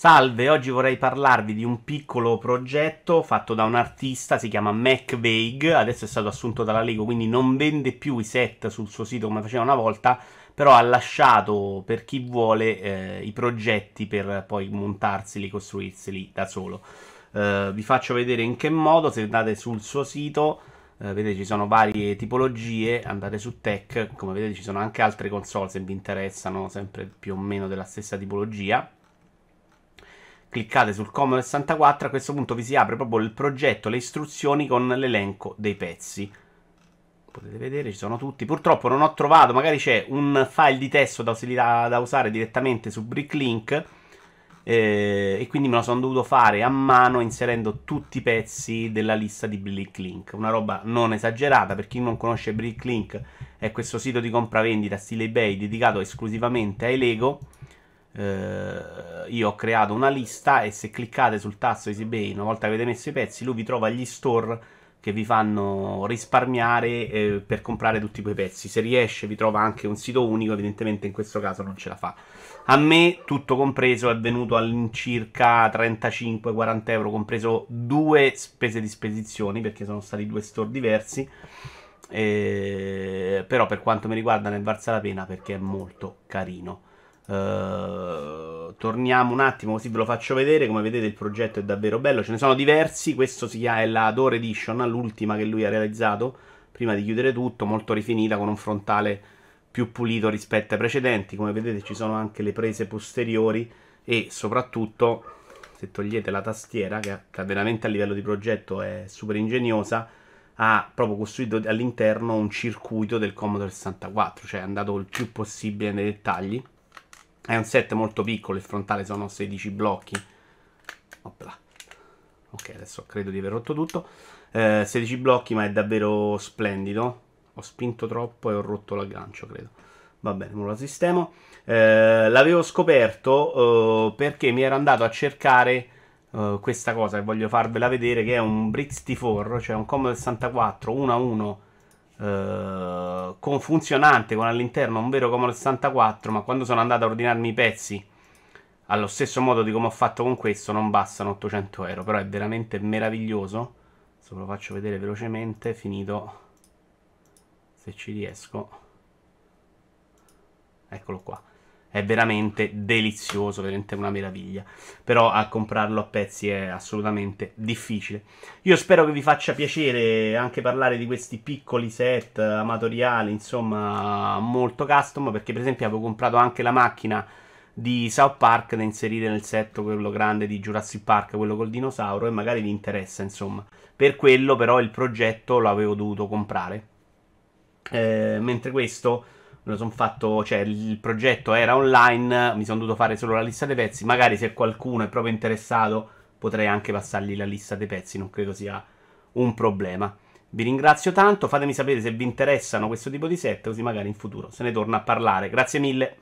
Salve, oggi vorrei parlarvi di un piccolo progetto fatto da un artista, si chiama Mac Vague, adesso è stato assunto dalla Lego, quindi non vende più i set sul suo sito come faceva una volta, però ha lasciato per chi vuole eh, i progetti per poi montarseli, costruirseli da solo. Eh, vi faccio vedere in che modo, se andate sul suo sito, eh, vedete ci sono varie tipologie, andate su tech, come vedete ci sono anche altre console se vi interessano, sempre più o meno della stessa tipologia cliccate sul COM 64, a questo punto vi si apre proprio il progetto, le istruzioni con l'elenco dei pezzi. Potete vedere, ci sono tutti. Purtroppo non ho trovato, magari c'è un file di testo da, usilità, da usare direttamente su BrickLink. Eh, e quindi me lo sono dovuto fare a mano inserendo tutti i pezzi della lista di BrickLink. Una roba non esagerata, per chi non conosce BrickLink è questo sito di compravendita stile eBay dedicato esclusivamente ai Lego eh, io ho creato una lista e se cliccate sul tasto EasyBay una volta che avete messo i pezzi lui vi trova gli store che vi fanno risparmiare eh, per comprare tutti quei pezzi. Se riesce, vi trova anche un sito unico. Evidentemente, in questo caso non ce la fa. A me, tutto compreso, è venuto all'incirca 35-40 euro, compreso due spese di spedizioni perché sono stati due store diversi. Eh, però, per quanto mi riguarda, ne è varsa la pena perché è molto carino. Eh, torniamo un attimo così ve lo faccio vedere. Come vedete il progetto è davvero bello. Ce ne sono diversi. Questo si chiama la Door Edition, l'ultima che lui ha realizzato prima di chiudere tutto, molto rifinita con un frontale più pulito rispetto ai precedenti. Come vedete ci sono anche le prese posteriori e soprattutto se togliete la tastiera che veramente a livello di progetto è super ingegnosa ha proprio costruito all'interno un circuito del Commodore 64, cioè è andato il più possibile nei dettagli è un set molto piccolo, il frontale sono 16 blocchi. Opla. Ok, adesso credo di aver rotto tutto. Eh, 16 blocchi, ma è davvero splendido. Ho spinto troppo e ho rotto l'aggancio, credo. Va bene, non lo sistemo. Eh, l'avevo scoperto eh, perché mi ero andato a cercare eh, questa cosa che voglio farvela vedere, che è un Brixty 4, cioè un Commodore 64 1 1 eh, con funzionante, con all'interno un vero Commodore 64, ma quando sono andato a ordinarmi i pezzi allo stesso modo di come ho fatto con questo, non bastano 800 euro, però è veramente meraviglioso. Adesso ve lo faccio vedere velocemente, finito, se ci riesco. Eccolo qua è veramente delizioso, veramente una meraviglia. Però a comprarlo a pezzi è assolutamente difficile. Io spero che vi faccia piacere anche parlare di questi piccoli set amatoriali, insomma, molto custom, perché per esempio avevo comprato anche la macchina di South Park da inserire nel set quello grande di Jurassic Park, quello col dinosauro e magari vi interessa, insomma. Per quello però il progetto l'avevo dovuto comprare. Eh, mentre questo me lo sono fatto, cioè il progetto era online, mi sono dovuto fare solo la lista dei pezzi, magari se qualcuno è proprio interessato potrei anche passargli la lista dei pezzi, non credo sia un problema. Vi ringrazio tanto, fatemi sapere se vi interessano questo tipo di set, così magari in futuro se ne torna a parlare. Grazie mille.